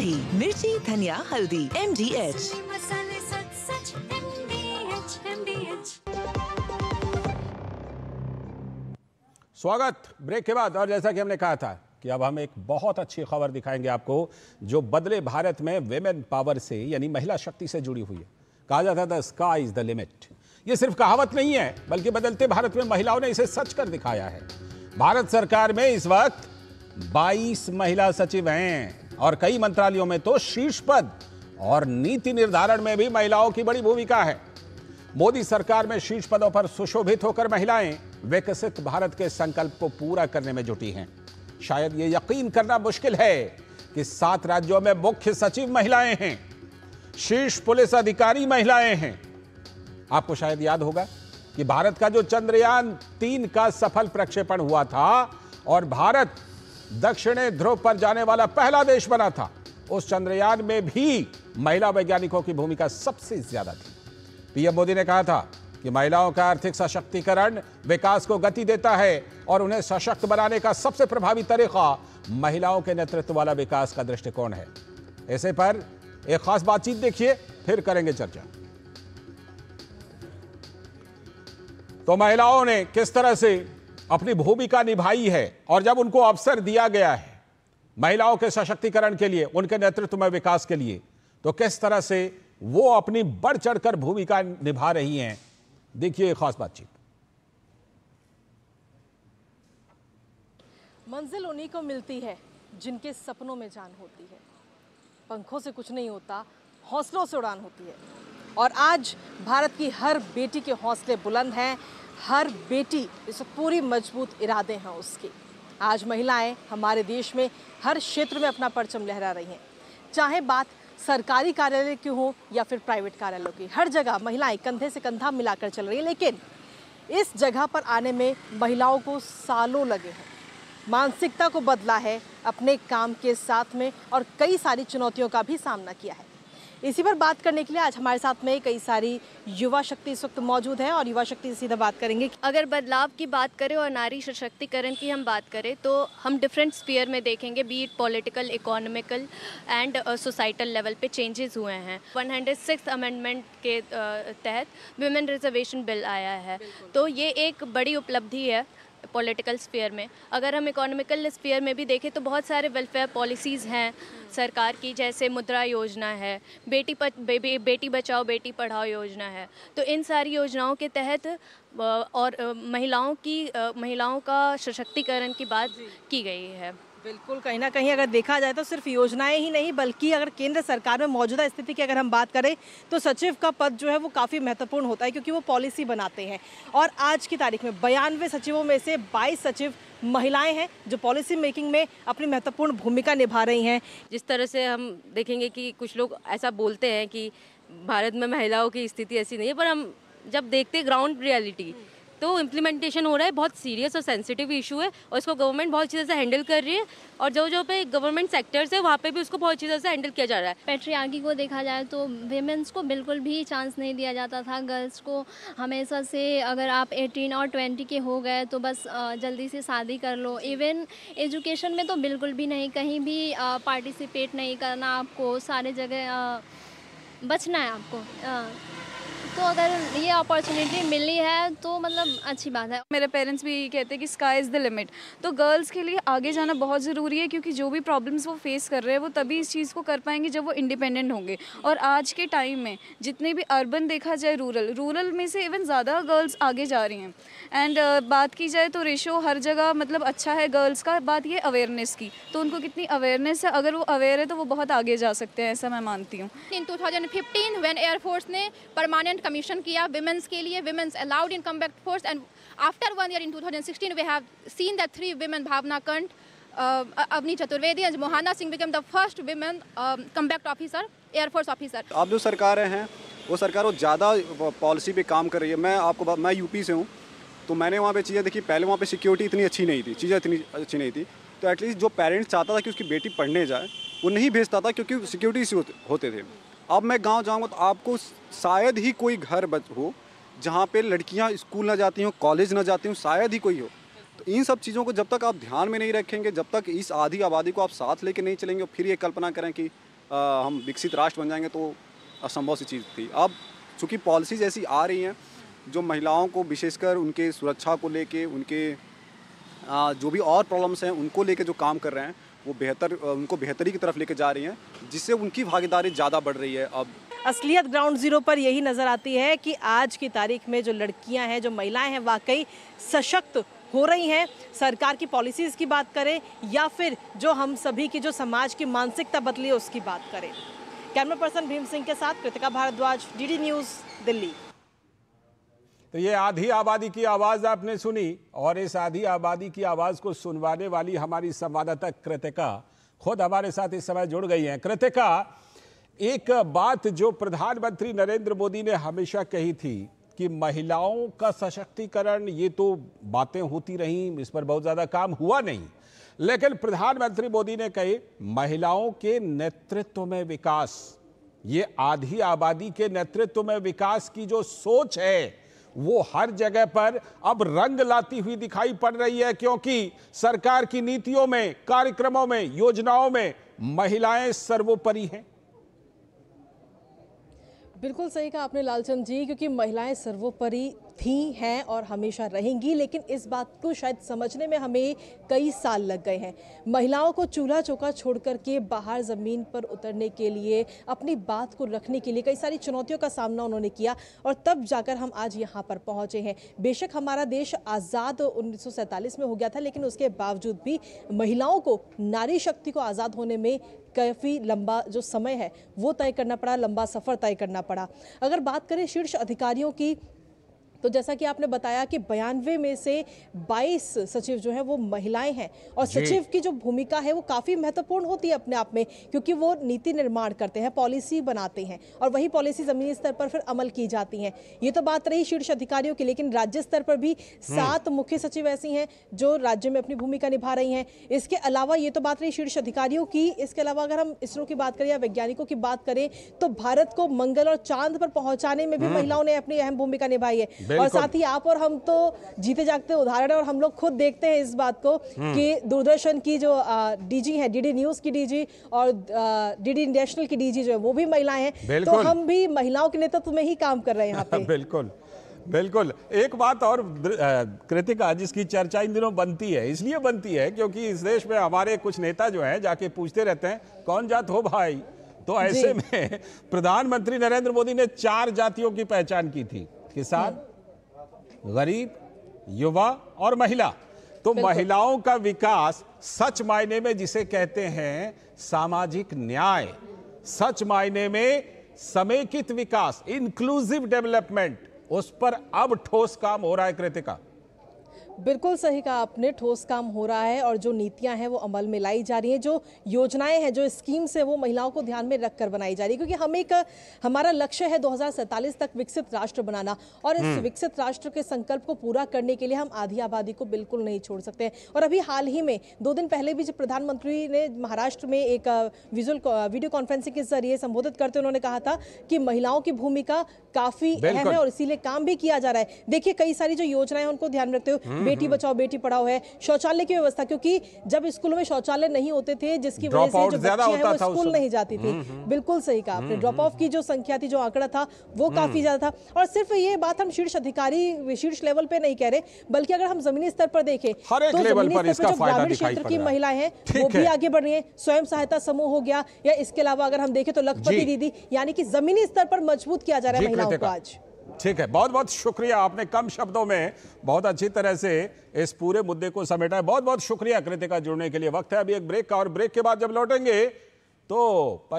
दही मिर्ची धनिया हल्दी एम डी एच स्वागत ब्रेक के बाद और जैसा कि हमने कहा था कि अब हम एक बहुत अच्छी खबर दिखाएंगे आपको जो बदले भारत में वेमेन पावर से यानी महिला शक्ति से जुड़ी हुई है कहा जाता था स्काई इज द लिमिट ये सिर्फ कहावत नहीं है बल्कि बदलते भारत में महिलाओं ने इसे सच कर दिखाया है भारत सरकार में इस वक्त 22 महिला सचिव हैं और कई मंत्रालयों में तो शीर्ष पद और नीति निर्धारण में भी महिलाओं की बड़ी भूमिका है मोदी सरकार में शीर्ष पदों पर सुशोभित होकर महिलाएं विकसित भारत के संकल्प को पूरा करने में जुटी हैं शायद ये यकीन करना मुश्किल है कि सात राज्यों में मुख्य सचिव महिलाएं हैं शीर्ष पुलिस अधिकारी महिलाएं हैं आपको शायद याद होगा कि भारत का जो चंद्रयान तीन का सफल प्रक्षेपण हुआ था और भारत दक्षिणी ध्रुव पर जाने वाला पहला देश बना था उस चंद्रयान में भी महिला वैज्ञानिकों की भूमिका सबसे ज्यादा थी पीएम मोदी ने कहा था कि महिलाओं का आर्थिक सशक्तिकरण विकास को गति देता है और उन्हें सशक्त बनाने का सबसे प्रभावी तरीका महिलाओं के नेतृत्व वाला विकास का दृष्टिकोण है ऐसे पर एक खास बातचीत देखिए फिर करेंगे चर्चा तो महिलाओं ने किस तरह से अपनी भूमिका निभाई है और जब उनको अवसर दिया गया है महिलाओं के सशक्तिकरण के लिए उनके नेतृत्व में विकास के लिए तो किस तरह से वो अपनी बढ़ चढ़कर भूमिका निभा रही हैं देखिए खास बातचीत मंजिल उन्हीं को मिलती है जिनके सपनों में जान होती है पंखों से कुछ नहीं होता हौसलों से उड़ान होती है और आज भारत की हर बेटी के हौसले बुलंद हैं हर बेटी इस पूरी मजबूत इरादे हैं उसके आज महिलाएं हमारे देश में हर क्षेत्र में अपना परचम लहरा रही हैं चाहे बात सरकारी कार्यालय की हो या फिर प्राइवेट कार्यालयों की हर जगह महिलाएं कंधे से कंधा मिलाकर चल रही है लेकिन इस जगह पर आने में महिलाओं को सालों लगे हैं मानसिकता को बदला है अपने काम के साथ में और कई सारी चुनौतियों का भी सामना किया है इसी पर बात करने के लिए आज हमारे साथ में कई सारी युवा शक्ति इस वक्त मौजूद है और युवा शक्ति से सीधा बात करेंगे अगर बदलाव की बात करें और नारी सशक्तिकरण की हम बात करें तो हम डिफरेंट स्पीयर में देखेंगे be it political economical and societal level पे चेंजेस हुए हैं वन अमेंडमेंट के uh, तहत वुमेन रिजर्वेशन बिल आया है तो ये एक बड़ी उपलब्धि है पॉलिटिकल स्पेयर में अगर हम इकोनॉमिकल स्पेयर में भी देखें तो बहुत सारे वेलफेयर पॉलिसीज़ हैं सरकार की जैसे मुद्रा योजना है बेटी प, बे, बे, बेटी बचाओ बेटी पढ़ाओ योजना है तो इन सारी योजनाओं के तहत और महिलाओं की महिलाओं का सशक्तिकरण की बात की गई है बिल्कुल कहीं ना कहीं अगर देखा जाए तो सिर्फ योजनाएं ही नहीं बल्कि अगर केंद्र सरकार में मौजूदा स्थिति की अगर हम बात करें तो सचिव का पद जो है वो काफ़ी महत्वपूर्ण होता है क्योंकि वो पॉलिसी बनाते हैं और आज की तारीख में बयानवे सचिवों में से 22 सचिव महिलाएं हैं जो पॉलिसी मेकिंग में अपनी महत्वपूर्ण भूमिका निभा रही हैं जिस तरह से हम देखेंगे कि कुछ लोग ऐसा बोलते हैं कि भारत में महिलाओं की स्थिति ऐसी नहीं है पर हम जब देखते ग्राउंड रियलिटी तो इम्प्लीमेंटेशन हो रहा है बहुत सीरियस और सेंसिटिव इशू है और इसको गवर्नमेंट बहुत अच्छी तरह से हैंडल कर रही है और जो जो पे गवर्नमेंट सेक्टर्स है वहाँ पे भी उसको बहुत अच्छी तरह से हैंडल किया जा रहा है पेट्रियागी को देखा जाए तो वेमेंस को बिल्कुल भी चांस नहीं दिया जाता था गर्ल्स को हमेशा से अगर आप एटीन और ट्वेंटी के हो गए तो बस जल्दी से शादी कर लो इवन एजुकेशन में तो बिल्कुल भी नहीं कहीं भी पार्टिसिपेट नहीं करना आपको सारे जगह बचना है आपको तो अगर ये अपॉर्चुनिटी मिली है तो मतलब अच्छी बात है मेरे पेरेंट्स भी यही कहते हैं कि स्काई इज़ द लिमिट तो गर्ल्स के लिए आगे जाना बहुत ज़रूरी है क्योंकि जो भी प्रॉब्लम्स वो फेस कर रहे हैं वो तभी इस चीज़ को कर पाएंगे जब वो इंडिपेंडेंट होंगे और आज के टाइम में जितने भी अर्बन देखा जाए रूरल रूरल में से इवन ज़्यादा गर्ल्स आगे जा रही हैं एंड uh, बात की जाए तो रेशो हर जगह मतलब अच्छा है गर्ल्स का बात ये अवेयरनेस की तो उनको कितनी अवेयरनेस है अगर वो अवेयर है तो वो बहुत आगे जा सकते हैं ऐसा मैं मानती हूँ in two thousand fifteen air force ने परमानेंट गवर्नमेंट कमीशन किया वुमेंस के लिए womens allowed in combat force and after one year in 2016 thousand have seen that three women Bhavna Kant, uh, Avni Chaturvedi and Mohana Singh became the first women um, combat officer, Air Force आप जो सरकारें हैं वो सरकार वो ज़्यादा policy पे काम कर रही है मैं आपको मैं यूपी से हूँ तो मैंने वहाँ पे चीज़ें देखी पहले वहाँ पे सिक्योरिटी इतनी अच्छी नहीं थी चीज़ें इतनी अच्छी नहीं थी तो एटलीस्ट जो पेरेंट्स चाहता था कि उसकी बेटी पढ़ने जाए वो नहीं भेजता था क्योंकि सिक्योरिटी इश्यू होते थे अब मैं गांव जाऊंगा तो आपको शायद ही कोई घर बच हो जहाँ पे लड़कियाँ स्कूल ना जाती हों कॉलेज ना जाती हों शायद ही कोई हो तो इन सब चीज़ों को जब तक आप ध्यान में नहीं रखेंगे जब तक इस आधी आबादी को आप साथ लेके नहीं चलेंगे और फिर ये कल्पना करें कि आ, हम विकसित राष्ट्र बन जाएंगे तो असंभव सी चीज़ थी अब चूँकि पॉलिसीज़ ऐसी आ रही हैं जो महिलाओं को विशेषकर उनके सुरक्षा को लेके उनके आ, जो भी और प्रॉब्लम्स हैं उनको लेके जो काम कर रहे हैं वो बेहतर उनको बेहतरी की तरफ लेके जा रही हैं जिससे उनकी भागीदारी ज़्यादा बढ़ रही है अब असलियत ग्राउंड ज़ीरो पर यही नज़र आती है कि आज की तारीख में जो लड़कियां हैं जो महिलाएं हैं वाकई सशक्त हो रही हैं सरकार की पॉलिसीज़ की बात करें या फिर जो हम सभी की जो समाज की मानसिकता बदली है उसकी बात करें कैमरा पर्सन भीम सिंह के साथ कृतिका भारद्वाज डी न्यूज़ दिल्ली तो ये आधी आबादी की आवाज़ आपने सुनी और इस आधी आबादी की आवाज़ को सुनवाने वाली हमारी संवाददाता कृतिका खुद हमारे साथ इस समय जुड़ गई हैं कृतिका एक बात जो प्रधानमंत्री नरेंद्र मोदी ने हमेशा कही थी कि महिलाओं का सशक्तिकरण ये तो बातें होती रहीं इस पर बहुत ज़्यादा काम हुआ नहीं लेकिन प्रधानमंत्री मोदी ने कही महिलाओं के नेतृत्व में विकास ये आधी आबादी के नेतृत्व में विकास की जो सोच है वो हर जगह पर अब रंग लाती हुई दिखाई पड़ रही है क्योंकि सरकार की नीतियों में कार्यक्रमों में योजनाओं में महिलाएं सर्वोपरि हैं बिल्कुल सही कहा आपने लालचंद जी क्योंकि महिलाएं सर्वोपरि थी हैं और हमेशा रहेंगी लेकिन इस बात को शायद समझने में हमें कई साल लग गए हैं महिलाओं को चूल्हा चौका छोड़ के बाहर ज़मीन पर उतरने के लिए अपनी बात को रखने के लिए कई सारी चुनौतियों का सामना उन्होंने किया और तब जाकर हम आज यहाँ पर पहुँचे हैं बेशक हमारा देश आज़ाद उन्नीस में हो गया था लेकिन उसके बावजूद भी महिलाओं को नारी शक्ति को आज़ाद होने में काफ़ी लंबा जो समय है वो तय करना पड़ा लंबा सफ़र तय करना पड़ा अगर बात करें शीर्ष अधिकारियों की तो जैसा कि आपने बताया कि बयानवे में से 22 सचिव जो है वो महिलाएं हैं और सचिव की जो भूमिका है वो काफ़ी महत्वपूर्ण होती है अपने आप में क्योंकि वो नीति निर्माण करते हैं पॉलिसी बनाते हैं और वही पॉलिसी ज़मीनी स्तर पर फिर अमल की जाती है ये तो बात रही शीर्ष अधिकारियों की लेकिन राज्य स्तर पर भी हम्म। सात मुख्य सचिव ऐसी हैं जो राज्य में अपनी भूमिका निभा रही हैं इसके अलावा ये तो बात रही शीर्ष अधिकारियों की इसके अलावा अगर हम इसरो की बात करें या वैज्ञानिकों की बात करें तो भारत को मंगल और चांद पर पहुंचाने में भी हम्म। महिलाओं ने अपनी अहम भूमिका निभाई है और साथ ही आप और हम तो जीते जागते उदाहरण है और हम लोग खुद देखते हैं इस बात को हम्म। कि दूरदर्शन की जो डीजी है डीडी न्यूज की डीजी और डीडी नेशनल की डीजी जो है वो भी महिलाएं हैं तो हम भी महिलाओं के नेतृत्व में ही काम कर रहे हैं यहाँ पे बिल्कुल बिल्कुल एक बात और कृतिका जिसकी चर्चा इन दिनों बनती है इसलिए बनती है क्योंकि इस देश में हमारे कुछ नेता जो हैं जाके पूछते रहते हैं कौन जात हो भाई तो ऐसे में प्रधानमंत्री नरेंद्र मोदी ने चार जातियों की पहचान की थी किसान गरीब युवा और महिला तो महिलाओं का विकास सच मायने में जिसे कहते हैं सामाजिक न्याय सच मायने में समेकित विकास इंक्लूसिव डेवलपमेंट उस पर अब ठोस काम हो रहा है कृतिका बिल्कुल सही कहा आपने ठोस काम हो रहा है और जो नीतियां हैं वो अमल में लाई जा रही हैं जो योजनाएं हैं जो स्कीम्स है वो महिलाओं को ध्यान में रखकर बनाई जा रही है क्योंकि हम एक हमारा लक्ष्य है दो तक विकसित राष्ट्र बनाना और इस हम्म। विकसित राष्ट्र के संकल्प को पूरा करने के लिए हम आधी आबादी को बिल्कुल नहीं छोड़ सकते और अभी हाल ही में दो दिन पहले भी जब प्रधानमंत्री ने महाराष्ट्र में एक विजुअल वीडियो कॉन्फ्रेंसिंग के जरिए संबोधित करते उन्होंने कहा था कि महिलाओं की भूमिका काफी अहम है और इसीलिए काम भी किया जा रहा है देखिए कई सारी जो योजनाएं उनको ध्यान में रखते हुए हम्म। बेटी हम्म। बचाओ बेटी पढ़ाओ है शौचालय की व्यवस्था क्योंकि जब स्कूलों में शौचालय नहीं होते थे जिसकी वजह से जो बच्चे हैं वो स्कूल नहीं जाती थी हम्म, हम्म। बिल्कुल सही कहा आपने ड्रॉप ऑफ की जो संख्या थी जो आंकड़ा था वो काफी ज्यादा था और सिर्फ ये बात हम शीर्ष अधिकारी शीर्ष लेवल पे नहीं कह रहे बल्कि अगर हम जमीनी स्तर पर देखें तो जमीनी स्तर पर जो ग्रामीण क्षेत्र की महिलाएं हैं वो भी आगे बढ़ रही है स्वयं सहायता समूह हो गया या इसके अलावा अगर हम देखें तो लखपति दीदी यानी कि जमीनी स्तर पर मजबूत किया जा रहा है महिलाओं को आज ठीक है बहुत बहुत शुक्रिया आपने कम शब्दों में बहुत अच्छी तरह से इस पूरे मुद्दे को समेटा है बहुत बहुत शुक्रिया कृतिका जुड़ने के लिए वक्त है अभी एक ब्रेक का और ब्रेक के बाद जब लौटेंगे तो